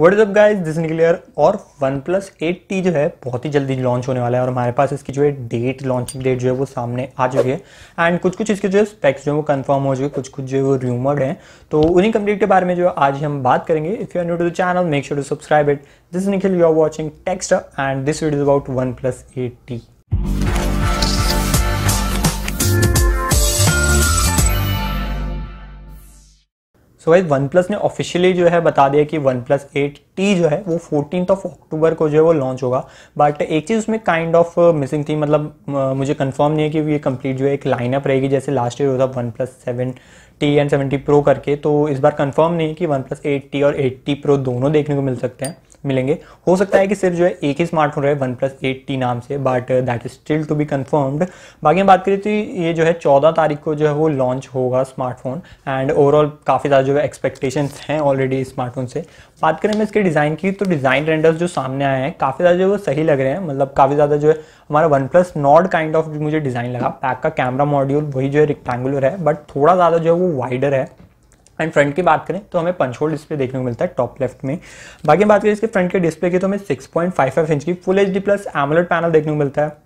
what's up guys this निकलियर और one plus eight T जो है बहुत ही जल्दी लॉन्च होने वाला है और हमारे पास इसकी जो है डेट लॉन्चिंग डेट जो है वो सामने आ चुकी है एंड कुछ कुछ इसके जो है स्पेक्स जो है वो कंफर्म हो चुके कुछ कुछ जो है वो र्यूमर्ड हैं तो उन्हीं कंप्लीट के बारे में जो है आज हम बात करेंगे if you are new to the channel make sure to subscribe it this Nikhil you are watching text and this video is about one plus eight T so तो भाई वन प्लस ने ऑफिशियली जो है बता दिया कि वन प्लस एट टी जो है वो फोर्टीन ऑफ अक्टूबर को जो है वो लॉन्च होगा बट एक चीज़ उसमें काइंड ऑफ मिसिंग थी मतलब uh, मुझे कंफर्म नहीं है कि ये कंप्लीट जो है एक लाइनअप रहेगी जैसे लास्ट ईयर होता one plus seven T and seventy pro करके तो इस बार कंफर्म नहीं है कि वन प्लस एट टी और एट टी प्रो दोनों देखने को मिल सकते हैं मिलेंगे हो सकता है कि सिर्फ जो है एक ही स्मार्टफोन रहे वन प्लस एट टी नाम से but that is still to be confirmed बाकी हम बात करें तो ये जो है चौदह तारीख को जो है वो लॉन्च होगा स्मार्टफोन एंड ओवरऑल काफ़ी ज़्यादा जो है एक्सपेक्टेशन हैं ऑलरेडी स्मार्टफोन से बात करें मैं इसके डिज़ाइन की तो डिज़ाइन रेंडर्स जो सामने आए हैं काफ़ी ज़्यादा जो है सही लग रहे हैं मतलब काफ़ी ज़्यादा जो है हमारा one plus not kind of मुझे डिज़ाइन लगा पैक का कैमरा मॉड्यूल वही जो है रिक्टेंगुलर है बट थोड़ा ज़्यादा जो है वो वाइडर है एंड फ्रंट की बात करें तो हमें पंच होल डिस्प्ले देखने को मिलता है टॉप लेफ्ट में बाकी बात करें इसके फ्रंट के डिस्प्ले की तो हमें 6.55 इंच की full H D plus AMOLED panel देखने को मिलता है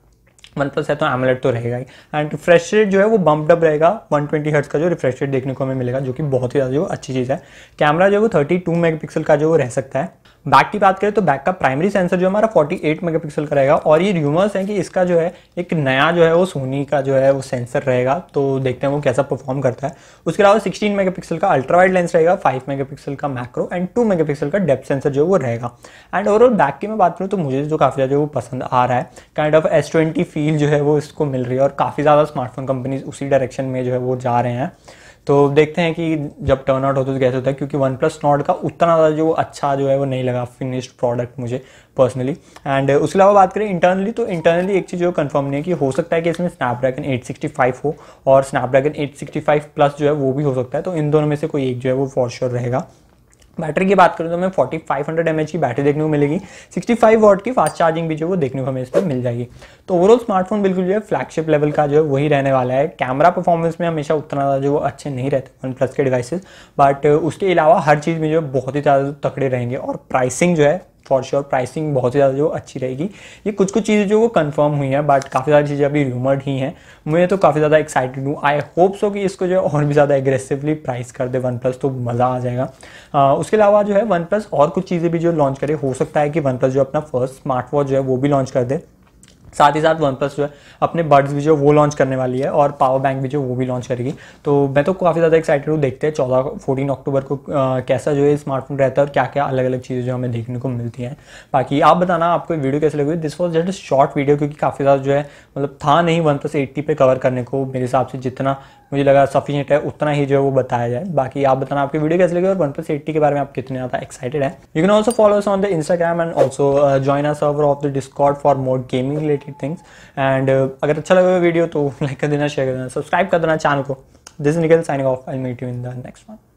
वन प्लस है तो एमलेट तो रहेगा ही एंड रिफ्रेश रेट जो है वो बम्पड अप रहेगा 120 ट्वेंटी का जो रिफ्रेश रेट देखने को हमें मिलेगा जो कि बहुत ही ज़्यादा जो अच्छी चीज़ है कैमरा जो है वो 32 मेगापिक्सल का जो वो रह सकता है बैक की बात करें तो बैक का प्राइमरी सेंसर जो हमारा 48 मेगापिक्सल का रहेगा और ये र्यूमर्स हैं कि इसका जो है एक नया जो है वो सोनी का जो है वो सेंसर रहेगा तो देखते हैं वो कैसा परफॉर्म करता है उसके अलावा 16 मेगापिक्सल का अल्ट्रा वाइड लेंस रहेगा 5 मेगापिक्सल का मैक्रो एंड 2 मेगापिक्सल का डेप्थ सेंसर जो है वो रहेगा एंड ओवरऑल बैक की मैं बात करूँ तो मुझे जो काफ़ी ज़्यादा वो पसंद आ रहा है kind of S twenty feel जो है वो इसको मिल रही है और काफ़ी ज़्यादा स्मार्टफोन कंपनीज उसी डायरेक्शन में जो है वो जा रहे हैं तो देखते हैं कि जब टर्न आउट होता है तो कैसे होता है क्योंकि वन प्लस नॉट का उतना ज़्यादा जो अच्छा जो है वो नहीं लगा फिनिश्ड प्रोडक्ट मुझे पर्सनली एंड उसके अलावा बात करें इंटरनली तो इंटरनली एक चीज़ जो कंफर्म नहीं है कि हो सकता है कि इसमें स्नैपड्रैगन 865 हो और स्नैपड्रैगन 865 प्लस जो है वो भी हो सकता है तो इन दोनों में से कोई एक जो है वो फॉर श्योर रहेगा बैटरी की बात करूँ तो हमें 4500 mAh की बैटरी देखने को मिलेगी 65 वॉट की फास्ट चार्जिंग भी जो वो देखने को हमें इस पर मिल जाएगी तो ओवरऑल स्मार्टफोन बिल्कुल जो है फ्लैगशिप लेवल का जो है वही रहने वाला है कैमरा परफॉर्मेंस में हमेशा उतना ज़्यादा जो अच्छे नहीं रहते वन प्लस के डिवाइसेज बट उसके अलावा हर चीज़ में जो बहुत ही ज़्यादा तकड़े रहेंगे और प्राइसिंग जो है फॉर श्योर प्राइसिंग बहुत ही ज़्यादा जो अच्छी रहेगी ये कुछ कुछ चीज़ें जो वो कंफर्म हुई हैं बट काफ़ी सारी चीज़ें अभी रूमर्ड ही हैं मैं तो काफ़ी ज़्यादा एक्साइटेड हूँ आई होप सो कि इसको जो है और भी ज़्यादा एग्रेसिवली प्राइस कर दे वन प्लस तो मज़ा आ जाएगा आ, उसके अलावा जो है वन प्लस और कुछ चीज़ें भी जो लॉन्च करे हो सकता है कि वन प्लस जो अपना फर्स्ट स्मार्ट वॉच जो है वो भी लॉन्च कर दे साथ ही साथ वन प्लस जो है अपने बर्ड्स भी जो वो लॉन्च करने वाली है और पावर बैंक भी जो वो भी लॉन्च करेगी तो मैं तो काफ़ी ज़्यादा एक्साइटेड हूँ देखते हैं चौदह फोर्टीन अक्टूबर को आ, कैसा जो है स्मार्टफोन रहता है और क्या क्या अलग अलग चीज़ें जो हमें देखने को मिलती हैं बाकी आप बताना आपको वीडियो कैसे लगी this was just short video क्योंकि काफ़ी ज़्यादा जो है मतलब था नहीं वन प्लस एट्टी पे कवर करने को मेरे हिसाब से जितना मुझे लगा सफिशियंट है उतना ही जो है वो बताया जाए बाकी आप बताना आपकी वीडियो कैसे लगे और वन प्लस एट्टी के बारे में आप कितने ज़्यादा एक्साइटेड है you can also follow on the Instagram and also join a server of the Discord for more gaming related things and अगर अच्छा लगे वीडियो तो लाइक कर देना शेयर कर देना सब्सक्राइब कर देना चैनल को this Nikhil signing off I meet you in the next one